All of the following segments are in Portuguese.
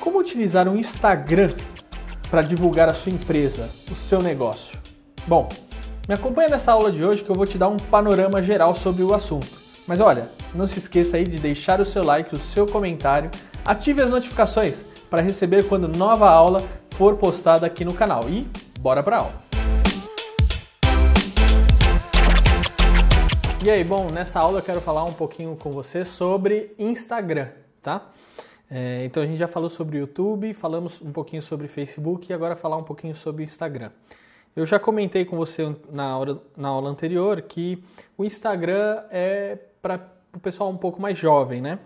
Como utilizar o Instagram para divulgar a sua empresa, o seu negócio? Bom, me acompanha nessa aula de hoje que eu vou te dar um panorama geral sobre o assunto. Mas olha, não se esqueça aí de deixar o seu like, o seu comentário, ative as notificações para receber quando nova aula for postada aqui no canal. E bora para aula! E aí, bom, nessa aula eu quero falar um pouquinho com você sobre Instagram, tá? É, então a gente já falou sobre YouTube, falamos um pouquinho sobre Facebook e agora falar um pouquinho sobre Instagram. Eu já comentei com você na, hora, na aula anterior que o Instagram é para o pessoal um pouco mais jovem, né?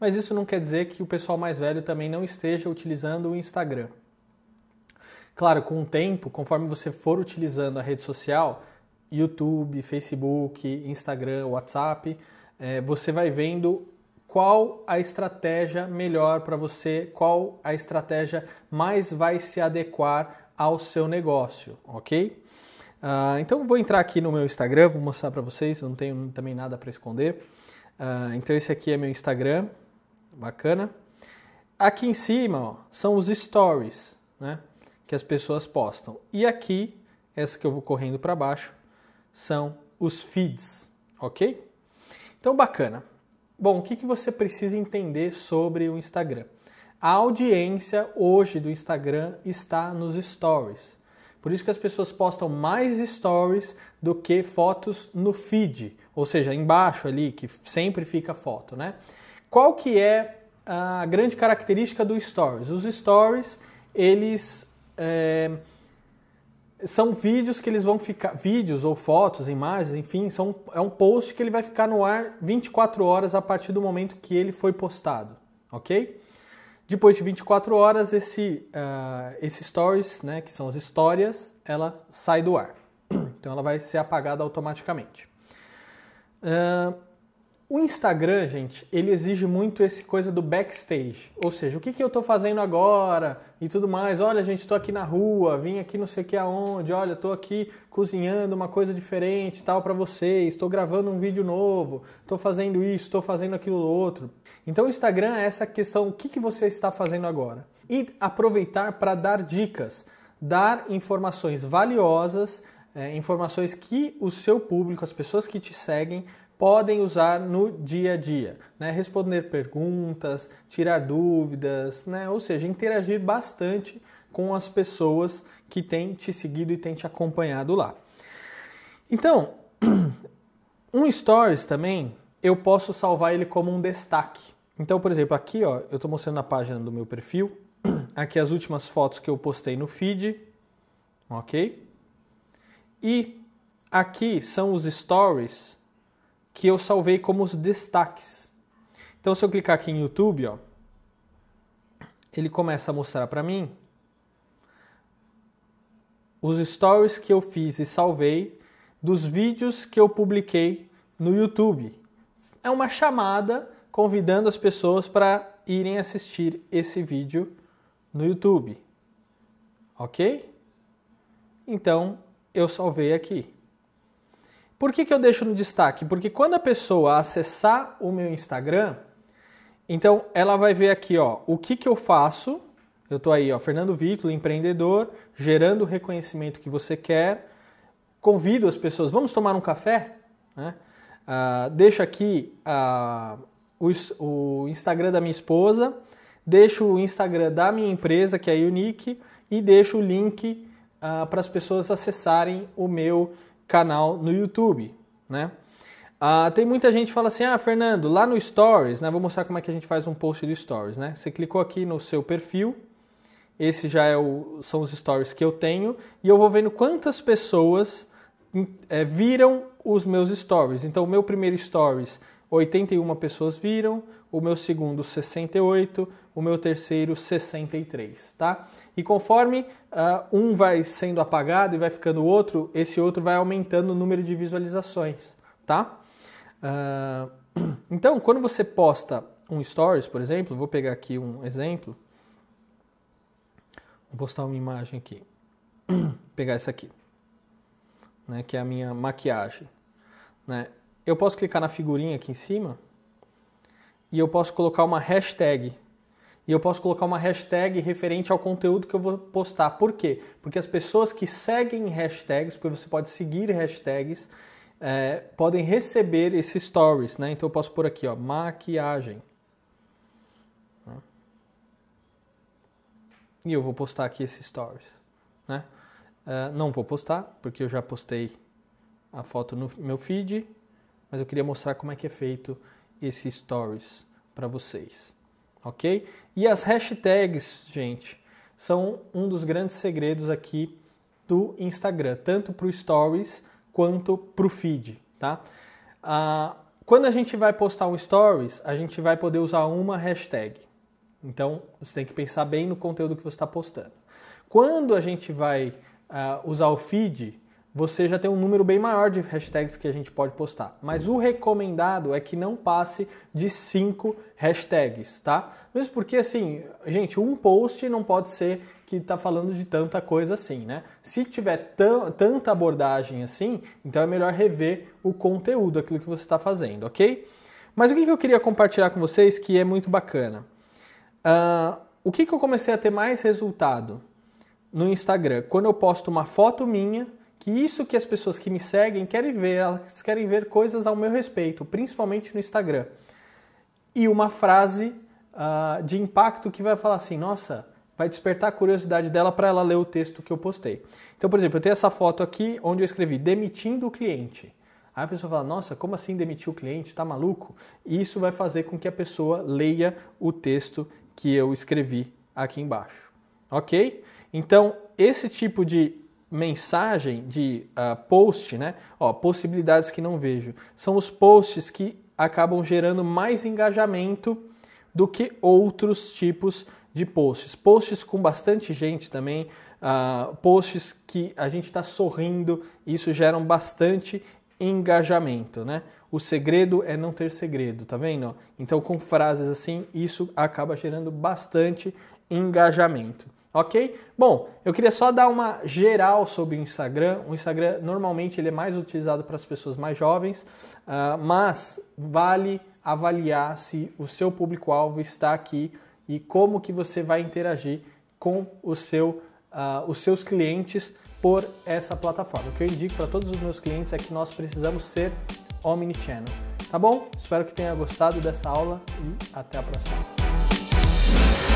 Mas isso não quer dizer que o pessoal mais velho também não esteja utilizando o Instagram. Claro, com o tempo, conforme você for utilizando a rede social, YouTube, Facebook, Instagram, WhatsApp, é, você vai vendo qual a estratégia melhor para você, qual a estratégia mais vai se adequar ao seu negócio, ok? Uh, então vou entrar aqui no meu Instagram, vou mostrar para vocês, não tenho também nada para esconder. Uh, então esse aqui é meu Instagram, bacana. Aqui em cima ó, são os stories né, que as pessoas postam. E aqui, essa que eu vou correndo para baixo, são os feeds, ok? Então bacana. Bom, o que, que você precisa entender sobre o Instagram? A audiência hoje do Instagram está nos stories. Por isso que as pessoas postam mais stories do que fotos no feed, ou seja, embaixo ali, que sempre fica foto, né? Qual que é a grande característica do stories? Os stories, eles... É são vídeos que eles vão ficar, vídeos ou fotos, imagens, enfim, são, é um post que ele vai ficar no ar 24 horas a partir do momento que ele foi postado, ok? Depois de 24 horas, esse, uh, esse stories, né, que são as histórias, ela sai do ar. Então ela vai ser apagada automaticamente. Uh, o Instagram, gente, ele exige muito esse coisa do backstage. Ou seja, o que, que eu estou fazendo agora e tudo mais. Olha, gente, estou aqui na rua, vim aqui não sei o que aonde. Olha, estou aqui cozinhando uma coisa diferente tal para vocês. Estou gravando um vídeo novo. Estou fazendo isso, estou fazendo aquilo outro. Então, o Instagram é essa questão: o que, que você está fazendo agora? E aproveitar para dar dicas, dar informações valiosas, é, informações que o seu público, as pessoas que te seguem, podem usar no dia a dia, né? responder perguntas, tirar dúvidas, né? ou seja, interagir bastante com as pessoas que têm te seguido e têm te acompanhado lá. Então, um stories também eu posso salvar ele como um destaque. Então, por exemplo, aqui ó, eu estou mostrando a página do meu perfil, aqui as últimas fotos que eu postei no feed, ok? E aqui são os stories que eu salvei como os destaques. Então, se eu clicar aqui em YouTube, ó, ele começa a mostrar para mim os stories que eu fiz e salvei dos vídeos que eu publiquei no YouTube. É uma chamada convidando as pessoas para irem assistir esse vídeo no YouTube. Ok? Então eu salvei aqui. Por que, que eu deixo no destaque? Porque quando a pessoa acessar o meu Instagram, então ela vai ver aqui, ó, o que, que eu faço. Eu estou aí, ó, Fernando Vítor, empreendedor, gerando o reconhecimento que você quer. Convido as pessoas, vamos tomar um café? Né? Ah, deixo aqui ah, o, o, Instagram da minha esposa, deixo o Instagram da minha empresa, que é a Unique, e deixo o link ah, para as pessoas acessarem o meu Instagram canal no YouTube, né? Ah, tem muita gente que fala assim, ah, Fernando, lá no Stories, né? Vou mostrar como é que a gente faz um post do Stories, né? Você clicou aqui no seu perfil, esse já é o, são os Stories que eu tenho, e eu vou vendo quantas pessoas hum, é, viram os meus Stories. Então, o meu primeiro Stories 81 pessoas viram, o meu segundo 68, o meu terceiro 63, tá? E conforme uh, um vai sendo apagado e vai ficando o outro, esse outro vai aumentando o número de visualizações, tá? Uh, então, quando você posta um stories, por exemplo, vou pegar aqui um exemplo, vou postar uma imagem aqui, vou pegar essa aqui, né, que é a minha maquiagem, né? eu posso clicar na figurinha aqui em cima e eu posso colocar uma hashtag. E eu posso colocar uma hashtag referente ao conteúdo que eu vou postar. Por quê? Porque as pessoas que seguem hashtags, porque você pode seguir hashtags, é, podem receber esses stories, né? Então eu posso pôr aqui, ó, maquiagem. E eu vou postar aqui esses stories, né? Uh, não vou postar, porque eu já postei a foto no meu feed, mas eu queria mostrar como é que é feito esse stories para vocês, ok? E as hashtags, gente, são um dos grandes segredos aqui do Instagram, tanto para o stories quanto para o feed, tá? Ah, quando a gente vai postar um stories, a gente vai poder usar uma hashtag. Então, você tem que pensar bem no conteúdo que você está postando. Quando a gente vai ah, usar o feed, você já tem um número bem maior de hashtags que a gente pode postar. Mas o recomendado é que não passe de 5 hashtags, tá? Mesmo porque, assim, gente, um post não pode ser que está falando de tanta coisa assim, né? Se tiver tanta abordagem assim, então é melhor rever o conteúdo, aquilo que você está fazendo, ok? Mas o que, que eu queria compartilhar com vocês que é muito bacana? Uh, o que, que eu comecei a ter mais resultado no Instagram? Quando eu posto uma foto minha que isso que as pessoas que me seguem querem ver, elas querem ver coisas ao meu respeito, principalmente no Instagram. E uma frase uh, de impacto que vai falar assim: nossa, vai despertar a curiosidade dela para ela ler o texto que eu postei. Então, por exemplo, eu tenho essa foto aqui onde eu escrevi demitindo o cliente. Aí a pessoa fala: Nossa, como assim demitir o cliente? Tá maluco? E isso vai fazer com que a pessoa leia o texto que eu escrevi aqui embaixo. Ok? Então, esse tipo de mensagem de uh, post, né? Ó, possibilidades que não vejo. São os posts que acabam gerando mais engajamento do que outros tipos de posts. Posts com bastante gente também, uh, posts que a gente está sorrindo, isso gera bastante engajamento, né? O segredo é não ter segredo, tá vendo? Então, com frases assim, isso acaba gerando bastante engajamento ok? Bom, eu queria só dar uma geral sobre o Instagram. O Instagram normalmente ele é mais utilizado para as pessoas mais jovens, uh, mas vale avaliar se o seu público-alvo está aqui e como que você vai interagir com o seu, uh, os seus clientes por essa plataforma. O que eu indico para todos os meus clientes é que nós precisamos ser omnichannel. Tá bom? Espero que tenha gostado dessa aula e até a próxima.